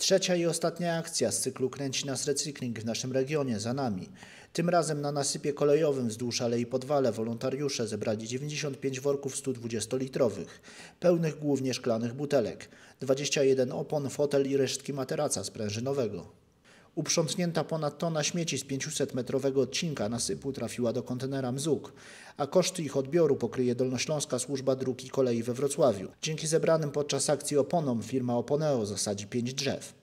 Trzecia i ostatnia akcja z cyklu Kręci nas recykling w naszym regionie za nami. Tym razem na nasypie kolejowym wzdłuż Alei Podwale wolontariusze zebrali 95 worków 120-litrowych, pełnych głównie szklanych butelek, 21 opon, fotel i resztki materaca sprężynowego. Uprzątnięta ponad tona śmieci z 500-metrowego odcinka nasypu trafiła do kontenera MZUK, a koszty ich odbioru pokryje Dolnośląska Służba Dróg i Kolei we Wrocławiu. Dzięki zebranym podczas akcji oponom firma Oponeo zasadzi 5 drzew.